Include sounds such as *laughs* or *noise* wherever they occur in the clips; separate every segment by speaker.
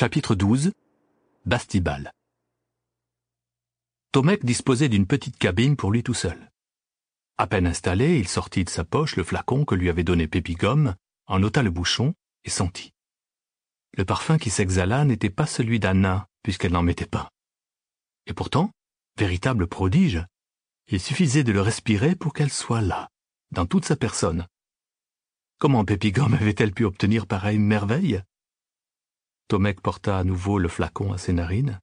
Speaker 1: Chapitre 12 Bastibal Tomek disposait d'une petite cabine pour lui tout seul. À peine installé, il sortit de sa poche le flacon que lui avait donné pépigomme en ôta le bouchon et sentit. Le parfum qui s'exhala n'était pas celui d'Anna, puisqu'elle n'en mettait pas. Et pourtant, véritable prodige, il suffisait de le respirer pour qu'elle soit là, dans toute sa personne. Comment pépigomme avait-elle pu obtenir pareille merveille Tomek porta à nouveau le flacon à ses narines,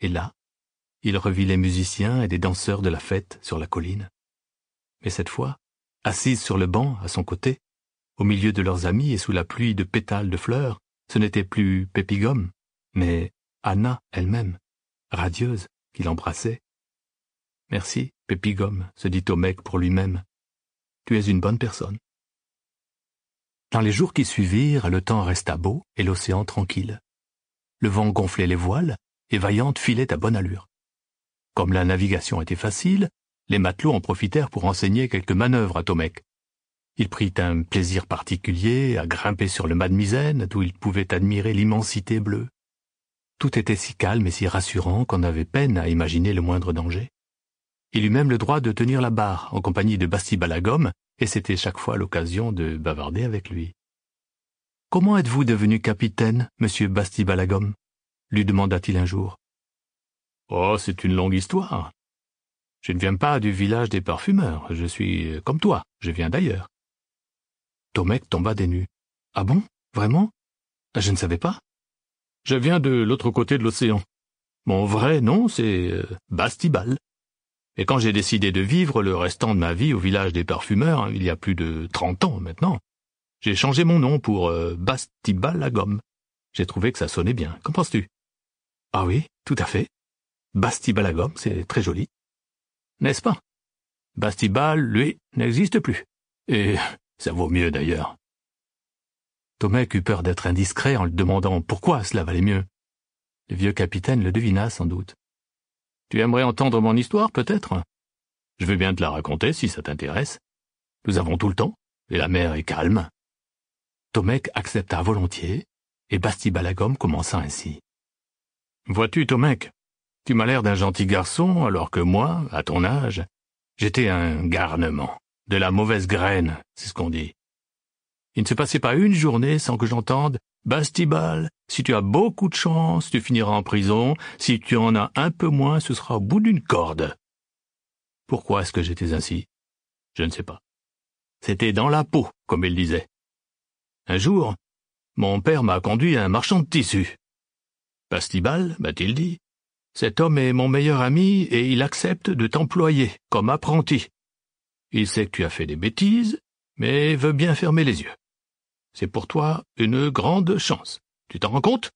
Speaker 1: et là, il revit les musiciens et les danseurs de la fête sur la colline. Mais cette fois, assise sur le banc à son côté, au milieu de leurs amis et sous la pluie de pétales de fleurs, ce n'était plus Pépigom, mais Anna elle-même, radieuse, qui l'embrassait. Merci, Pépigom, se dit Tomek pour lui-même. Tu es une bonne personne. Dans les jours qui suivirent, le temps resta beau et l'océan tranquille. Le vent gonflait les voiles et Vaillante filait à bonne allure. Comme la navigation était facile, les matelots en profitèrent pour enseigner quelques manœuvres à Tomek. Il prit un plaisir particulier à grimper sur le mât de misaine d'où il pouvait admirer l'immensité bleue. Tout était si calme et si rassurant qu'on avait peine à imaginer le moindre danger. Il eut même le droit de tenir la barre en compagnie de Basti Balagom, et c'était chaque fois l'occasion de bavarder avec lui. Comment êtes-vous devenu capitaine, monsieur Bastibalagom lui demanda-t-il un jour. Oh, c'est une longue histoire. Je ne viens pas du village des parfumeurs, je suis euh, comme toi, je viens d'ailleurs. Tomek tomba des nues. Ah bon Vraiment Je ne savais pas. Je viens de l'autre côté de l'océan. Mon vrai nom, c'est euh, Bastibal. Et quand j'ai décidé de vivre le restant de ma vie au village des parfumeurs, hein, il y a plus de trente ans maintenant, j'ai changé mon nom pour euh, Bastibalagom. J'ai trouvé que ça sonnait bien. Qu'en penses-tu Ah oui, tout à fait. Bastibalagom, c'est très joli. N'est-ce pas Bastibal, lui, n'existe plus. Et *laughs* ça vaut mieux d'ailleurs. Tomek eut peur d'être indiscret en lui demandant pourquoi cela valait mieux. Le vieux capitaine le devina sans doute. Tu aimerais entendre mon histoire, peut-être Je veux bien te la raconter si ça t'intéresse. Nous avons tout le temps, et la mer est calme. Tomek accepta volontiers, et Basti Balagom commença ainsi. Vois-tu, Tomek, tu m'as l'air d'un gentil garçon, alors que moi, à ton âge, j'étais un garnement, de la mauvaise graine, c'est ce qu'on dit. Il ne se passait pas une journée sans que j'entende Bastibal, si tu as beaucoup de chance, tu finiras en prison, si tu en as un peu moins, ce sera au bout d'une corde. Pourquoi est-ce que j'étais ainsi Je ne sais pas. C'était dans la peau, comme il disait. Un jour, mon père m'a conduit à un marchand de tissus. Pastibal, m'a-t-il dit, cet homme est mon meilleur ami et il accepte de t'employer comme apprenti. Il sait que tu as fait des bêtises, mais veut bien fermer les yeux. C'est pour toi une grande chance. Tu t'en rends compte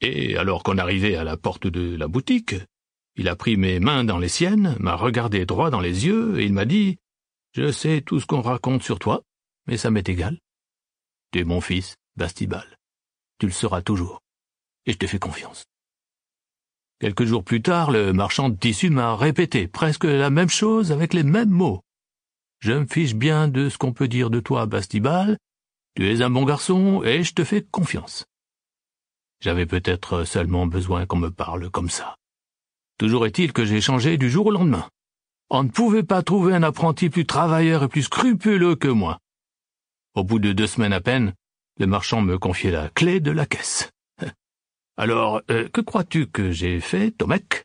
Speaker 1: Et alors qu'on arrivait à la porte de la boutique, il a pris mes mains dans les siennes, m'a regardé droit dans les yeux et il m'a dit Je sais tout ce qu'on raconte sur toi, mais ça m'est égal. Tu es mon fils, Bastibal. Tu le seras toujours. Et je te fais confiance. Quelques jours plus tard, le marchand de tissus m'a répété presque la même chose avec les mêmes mots. Je me fiche bien de ce qu'on peut dire de toi, Bastibal. Tu es un bon garçon et je te fais confiance. J'avais peut-être seulement besoin qu'on me parle comme ça. Toujours est-il que j'ai changé du jour au lendemain. On ne pouvait pas trouver un apprenti plus travailleur et plus scrupuleux que moi. Au bout de deux semaines à peine, le marchand me confiait la clé de la caisse. *laughs* Alors, euh, que crois-tu que j'ai fait, Tomek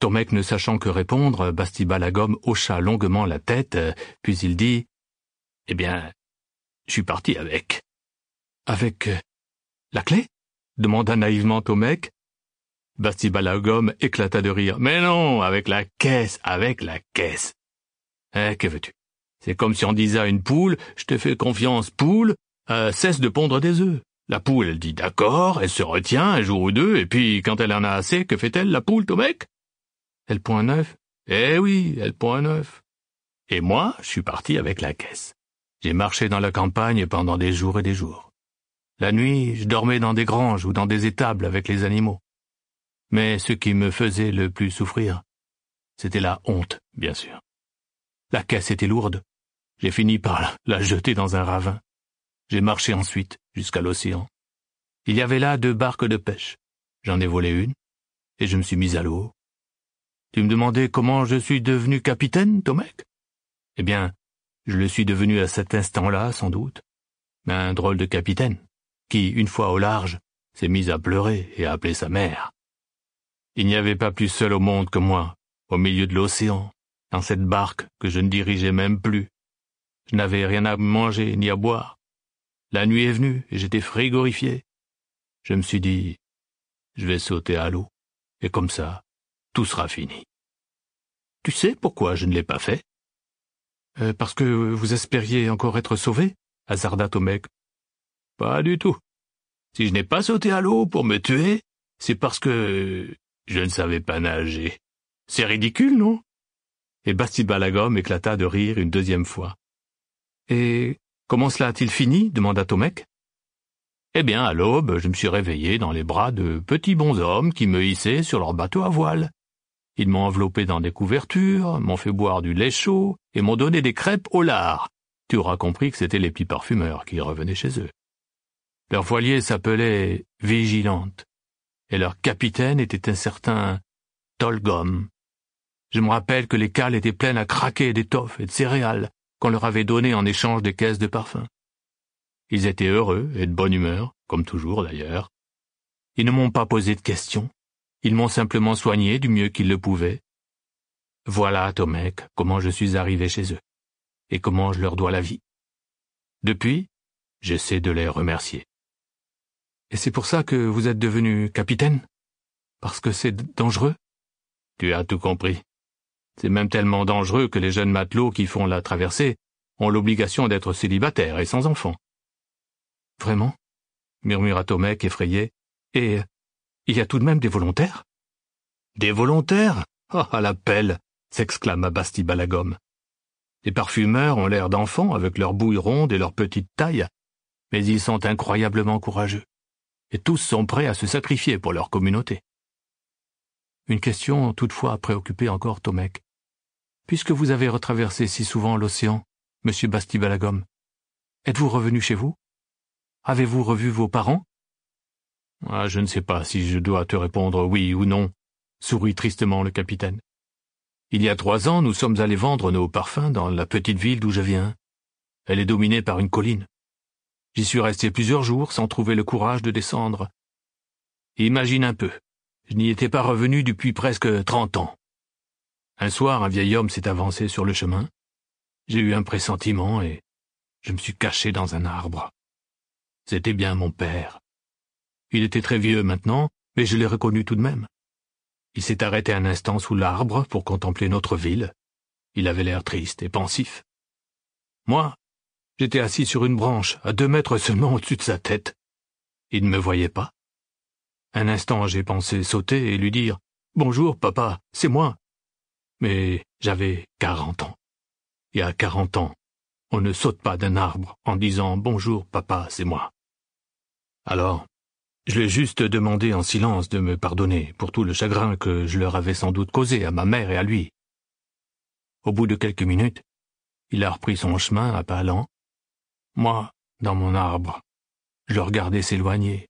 Speaker 1: Tomek, ne sachant que répondre, Bastiba la gomme hocha longuement la tête, euh, puis il dit Eh bien, je suis parti avec. Avec euh, la clé demanda naïvement Tomek. Bastiba la gomme éclata de rire. Mais non, avec la caisse, avec la caisse. Eh, que veux-tu c'est comme si on disait à une poule, je te fais confiance, poule, euh, cesse de pondre des œufs. La poule, elle dit d'accord, elle se retient un jour ou deux, et puis quand elle en a assez, que fait-elle, la poule, ton mec Elle point neuf. Eh oui, elle point neuf. Et moi, je suis parti avec la caisse. J'ai marché dans la campagne pendant des jours et des jours. La nuit, je dormais dans des granges ou dans des étables avec les animaux. Mais ce qui me faisait le plus souffrir, c'était la honte, bien sûr. La caisse était lourde, j'ai fini par la jeter dans un ravin. J'ai marché ensuite jusqu'à l'océan. Il y avait là deux barques de pêche. J'en ai volé une, et je me suis mis à l'eau. Tu me demandais comment je suis devenu capitaine, Tomek Eh bien, je le suis devenu à cet instant-là, sans doute. Un drôle de capitaine, qui, une fois au large, s'est mis à pleurer et à appeler sa mère. Il n'y avait pas plus seul au monde que moi, au milieu de l'océan, dans cette barque que je ne dirigeais même plus, je n'avais rien à manger ni à boire. La nuit est venue et j'étais frigorifié. Je me suis dit, je vais sauter à l'eau, et comme ça, tout sera fini. Tu sais pourquoi je ne l'ai pas fait euh, Parce que vous espériez encore être sauvé hasarda Tomek. Pas du tout. Si je n'ai pas sauté à l'eau pour me tuer, c'est parce que je ne savais pas nager. C'est ridicule, non Et Bastiba Balagom éclata de rire une deuxième fois. Et comment cela a-t-il fini demanda Tomek. Eh bien, à l'aube, je me suis réveillé dans les bras de petits bonshommes qui me hissaient sur leur bateau à voile. Ils m'ont enveloppé dans des couvertures, m'ont fait boire du lait chaud et m'ont donné des crêpes au lard. Tu auras compris que c'étaient les petits parfumeurs qui revenaient chez eux. Leur voilier s'appelait Vigilante et leur capitaine était un certain Tolgom. Je me rappelle que les cales étaient pleines à craquer d'étoffes et de céréales, leur avait donné en échange des caisses de parfum. Ils étaient heureux et de bonne humeur, comme toujours d'ailleurs. Ils ne m'ont pas posé de questions. Ils m'ont simplement soigné du mieux qu'ils le pouvaient. Voilà, Tomek, comment je suis arrivé chez eux. Et comment je leur dois la vie. Depuis, j'essaie de les remercier. Et c'est pour ça que vous êtes devenu capitaine Parce que c'est dangereux Tu as tout compris. C'est même tellement dangereux que les jeunes matelots qui font la traversée ont l'obligation d'être célibataires et sans enfants. Vraiment murmura Tomek effrayé. Et il y a tout de même des volontaires Des volontaires Ah, oh, à la pelle s'exclama Basti Balagom. Les parfumeurs ont l'air d'enfants avec leurs bouilles rondes et leur petite taille, mais ils sont incroyablement courageux, et tous sont prêts à se sacrifier pour leur communauté. Une question toutefois préoccupé encore Tomek. Puisque vous avez retraversé si souvent l'océan, monsieur Bastibalagom, êtes-vous revenu chez vous Avez-vous revu vos parents ah, Je ne sais pas si je dois te répondre oui ou non, sourit tristement le capitaine. Il y a trois ans, nous sommes allés vendre nos parfums dans la petite ville d'où je viens. Elle est dominée par une colline. J'y suis resté plusieurs jours sans trouver le courage de descendre. Imagine un peu, je n'y étais pas revenu depuis presque trente ans. Un soir, un vieil homme s'est avancé sur le chemin. J'ai eu un pressentiment et je me suis caché dans un arbre. C'était bien mon père. Il était très vieux maintenant, mais je l'ai reconnu tout de même. Il s'est arrêté un instant sous l'arbre pour contempler notre ville. Il avait l'air triste et pensif. Moi, j'étais assis sur une branche, à deux mètres seulement au-dessus de sa tête. Il ne me voyait pas. Un instant, j'ai pensé sauter et lui dire Bonjour, papa, c'est moi mais j'avais quarante ans. Et à quarante ans, on ne saute pas d'un arbre en disant Bonjour papa, c'est moi. Alors, je l'ai juste demandé en silence de me pardonner pour tout le chagrin que je leur avais sans doute causé à ma mère et à lui. Au bout de quelques minutes, il a repris son chemin à pas lents. Moi, dans mon arbre, je le regardais s'éloigner,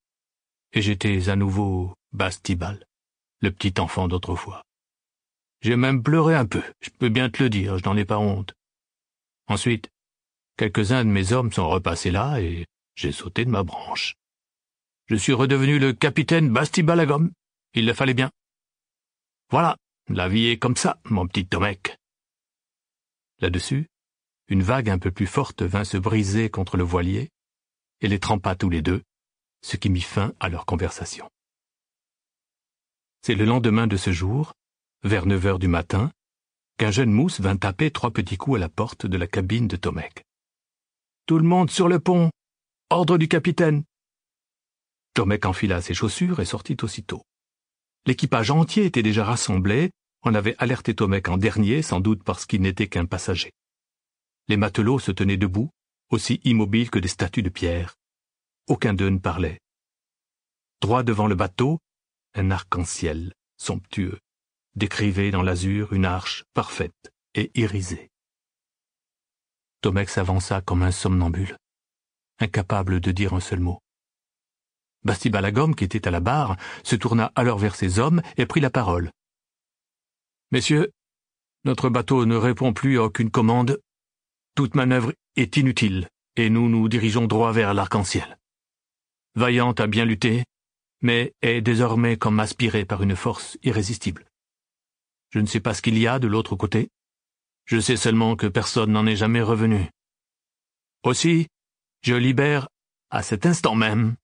Speaker 1: et j'étais à nouveau Bastibal, le petit enfant d'autrefois. J'ai même pleuré un peu, je peux bien te le dire, je n'en ai pas honte. Ensuite, quelques-uns de mes hommes sont repassés là et j'ai sauté de ma branche. Je suis redevenu le capitaine Bastibalagom. Il le fallait bien. Voilà, la vie est comme ça, mon petit Tomek. Là-dessus, une vague un peu plus forte vint se briser contre le voilier et les trempa tous les deux, ce qui mit fin à leur conversation. C'est le lendemain de ce jour vers neuf heures du matin, qu'un jeune mousse vint taper trois petits coups à la porte de la cabine de Tomek. Tout le monde sur le pont. Ordre du capitaine. Tomek enfila ses chaussures et sortit aussitôt. L'équipage entier était déjà rassemblé, on avait alerté Tomek en dernier, sans doute parce qu'il n'était qu'un passager. Les matelots se tenaient debout, aussi immobiles que des statues de pierre. Aucun d'eux ne parlait. Droit devant le bateau, un arc-en-ciel somptueux décrivait dans l'azur une arche parfaite et irisée. Tomek avança comme un somnambule, incapable de dire un seul mot. Bastibalagom, qui était à la barre, se tourna alors vers ses hommes et prit la parole. Messieurs, notre bateau ne répond plus à aucune commande. Toute manœuvre est inutile et nous nous dirigeons droit vers l'arc-en-ciel. Vaillante a bien lutté, mais est désormais comme aspirée par une force irrésistible. Je ne sais pas ce qu'il y a de l'autre côté. Je sais seulement que personne n'en est jamais revenu. Aussi, je libère, à cet instant même,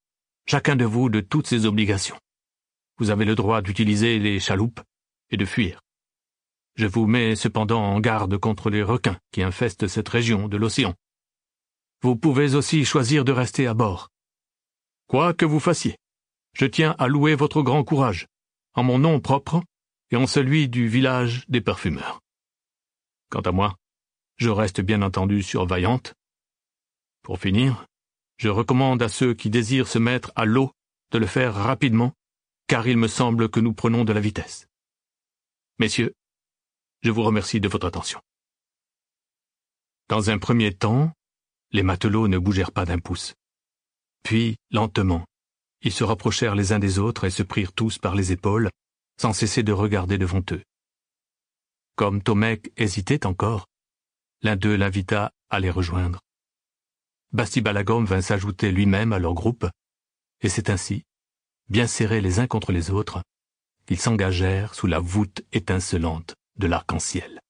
Speaker 1: chacun de vous de toutes ses obligations. Vous avez le droit d'utiliser les chaloupes et de fuir. Je vous mets cependant en garde contre les requins qui infestent cette région de l'océan. Vous pouvez aussi choisir de rester à bord. Quoi que vous fassiez, je tiens à louer votre grand courage, en mon nom propre et en celui du village des parfumeurs. Quant à moi, je reste bien entendu surveillante. Pour finir, je recommande à ceux qui désirent se mettre à l'eau de le faire rapidement, car il me semble que nous prenons de la vitesse. Messieurs, je vous remercie de votre attention. Dans un premier temps, les matelots ne bougèrent pas d'un pouce. Puis, lentement, ils se rapprochèrent les uns des autres et se prirent tous par les épaules, sans cesser de regarder devant eux. Comme Tomek hésitait encore, l'un d'eux l'invita à les rejoindre. Bastibalagom vint s'ajouter lui-même à leur groupe, et c'est ainsi, bien serrés les uns contre les autres, qu'ils s'engagèrent sous la voûte étincelante de l'arc-en-ciel.